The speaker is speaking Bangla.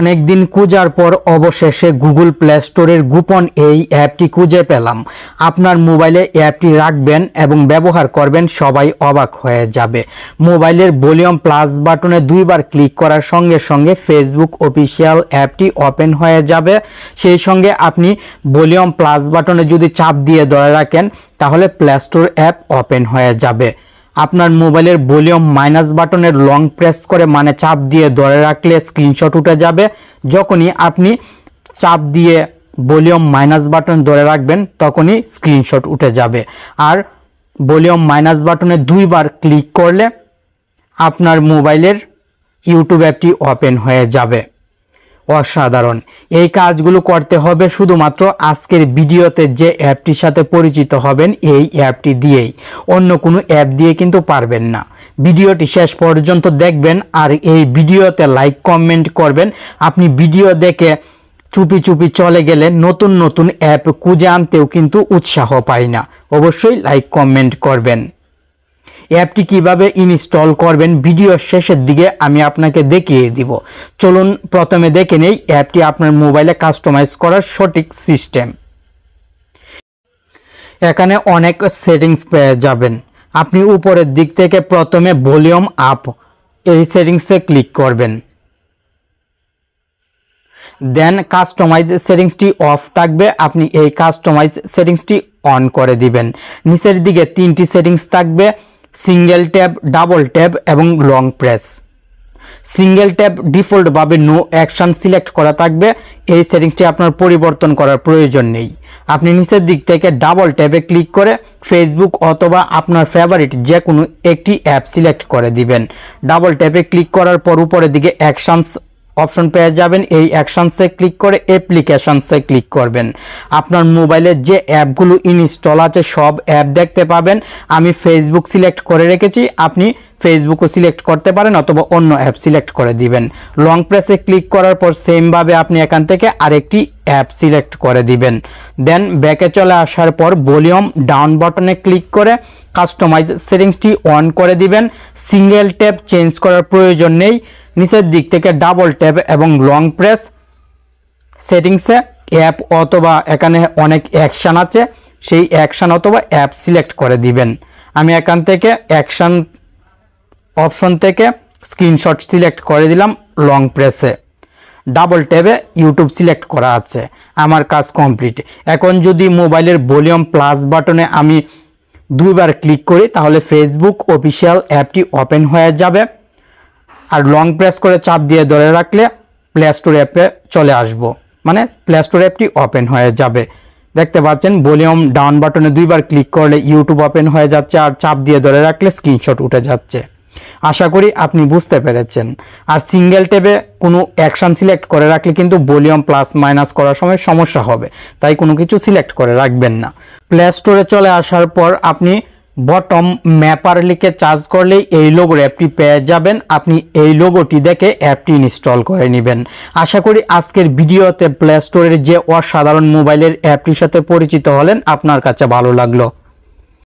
অনেকদিন খুঁজার পর অবশেষে গুগল প্লে স্টোরের গোপন এই অ্যাপটি খুঁজে পেলাম আপনার মোবাইলে অ্যাপটি রাখবেন এবং ব্যবহার করবেন সবাই অবাক হয়ে যাবে মোবাইলের ভলিউম প্লাস বাটনে দুইবার ক্লিক করার সঙ্গে সঙ্গে ফেসবুক অফিসিয়াল অ্যাপটি ওপেন হয়ে যাবে সেই সঙ্গে আপনি ভলিউম প্লাস বাটনে যদি চাপ দিয়ে ধরে রাখেন তাহলে প্লে স্টোর অ্যাপ ওপেন হয়ে যাবে আপনার মোবাইলের ভলিউম মাইনাস বাটনের লং প্রেস করে মানে চাপ দিয়ে ধরে রাখলে স্ক্রিনশট উঠে যাবে যখনই আপনি চাপ দিয়ে ভলিউম মাইনাস বাটন ধরে রাখবেন তখনই স্ক্রিনশট উঠে যাবে আর ভলিউম মাইনাস বাটনে দুইবার ক্লিক করলে আপনার মোবাইলের ইউটিউব অ্যাপটি ওপেন হয়ে যাবে অসাধারণ এই কাজগুলো করতে হবে শুধুমাত্র আজকের ভিডিওতে যে অ্যাপটির সাথে পরিচিত হবেন এই অ্যাপটি দিয়েই অন্য কোনো অ্যাপ দিয়ে কিন্তু পারবেন না ভিডিওটি শেষ পর্যন্ত দেখবেন আর এই ভিডিওতে লাইক কমেন্ট করবেন আপনি ভিডিও দেখে চুপি চুপি চলে গেলে নতুন নতুন অ্যাপ খুঁজে আনতেও কিন্তু উৎসাহ পাই না অবশ্যই লাইক কমেন্ট করবেন অ্যাপটি কিভাবে ইনস্টল করবেন ভিডিও শেষের দিকে আমি আপনাকে দেখিয়ে দিব চলুন প্রথমে দেখে নেই অ্যাপটি আপনার মোবাইলে কাস্টমাইজ করার সঠিক সিস্টেম এখানে অনেক সেটিংস পেয়ে যাবেন আপনি উপরের দিক থেকে প্রথমে ভলিউম আপ এই সেটিংসে ক্লিক করবেন দেন কাস্টমাইজ সেটিংসটি অফ থাকবে আপনি এই কাস্টমাইজ সেটিংসটি অন করে দিবেন নিচের দিকে তিনটি সেটিংস থাকবে সিঙ্গেল ট্যাব ডাবল ট্যাব এবং লং প্রেস সিঙ্গেল ট্যাব ডিফল্টভাবে নো অ্যাকশান সিলেক্ট করা থাকবে এই সেটিংসটি আপনার পরিবর্তন করার প্রয়োজন নেই আপনি নিচের দিক থেকে ডাবল ট্যাবে ক্লিক করে ফেসবুক অথবা আপনার ফেভারিট যে কোনো একটি অ্যাপ সিলেক্ট করে দিবেন ডাবল ট্যাবে ক্লিক করার পর উপরের দিকে অ্যাকশানস অপশন পেয়ে যাবেন এই অ্যাকশানসে ক্লিক করে অ্যাপ্লিকেশানসে ক্লিক করবেন আপনার মোবাইলের যে অ্যাপগুলো ইনস্টল আছে সব অ্যাপ দেখতে পাবেন আমি ফেসবুক সিলেক্ট করে রেখেছি আপনি ফেসবুকও সিলেক্ট করতে পারেন অথবা অন্য অ্যাপ সিলেক্ট করে দিবেন লং প্রেসে ক্লিক করার পর সেমভাবে আপনি এখান থেকে আরেকটি অ্যাপ সিলেক্ট করে দিবেন দেন ব্যাকে চলে আসার পর ভলিউম ডাউন বাটনে ক্লিক করে কাস্টমাইজ সেটিংসটি অন করে দিবেন সিঙ্গেল ট্যাপ চেঞ্জ করার প্রয়োজন নেই নিচের দিক থেকে ডাবল ট্যাপ এবং লং প্রেস সেটিংসে অ্যাপ অথবা এখানে অনেক অ্যাকশান আছে সেই অ্যাকশান অথবা অ্যাপ সিলেক্ট করে দিবেন আমি এখান থেকে অ্যাকশান অপশন থেকে স্ক্রিনশট সিলেক্ট করে দিলাম লং প্রেসে ডাবল ট্যাবে ইউটিউব সিলেক্ট করা আছে আমার কাজ কমপ্লিট এখন যদি মোবাইলের ভলিউম প্লাস বাটনে আমি দুইবার ক্লিক করি তাহলে ফেসবুক অফিসিয়াল অ্যাপটি ওপেন হয়ে যাবে আর লং প্রেস করে চাপ দিয়ে ধরে রাখলে প্লে স্টোর অ্যাপে চলে আসব মানে প্লে স্টোর অ্যাপটি ওপেন হয়ে যাবে দেখতে পাচ্ছেন ভলিউম ডাউন বাটনে দুইবার ক্লিক করলে ইউটিউব ওপেন হয়ে যাচ্ছে আর চাপ দিয়ে ধরে রাখলে স্ক্রিনশট উঠে যাচ্ছে আশা করি আপনি বুঝতে পেরেছেন আর সিঙ্গেল ট্যাবে কোনো অ্যাকশান সিলেক্ট করে রাখলে কিন্তু ভলিউম প্লাস মাইনাস করার সময় সমস্যা হবে তাই কোনো কিছু সিলেক্ট করে রাখবেন না প্লে স্টোরে চলে আসার পর আপনি বটম ম্যাপার লিখে চার্জ করলেই এই লোগোর অ্যাপটি পেয়ে যাবেন আপনি এই লোগোটি দেখে অ্যাপটি ইনস্টল করে নেবেন আশা করি আজকের ভিডিওতে প্লে স্টোরের যে অসাধারণ মোবাইলের অ্যাপটির সাথে পরিচিত হলেন আপনার কাছে ভালো লাগলো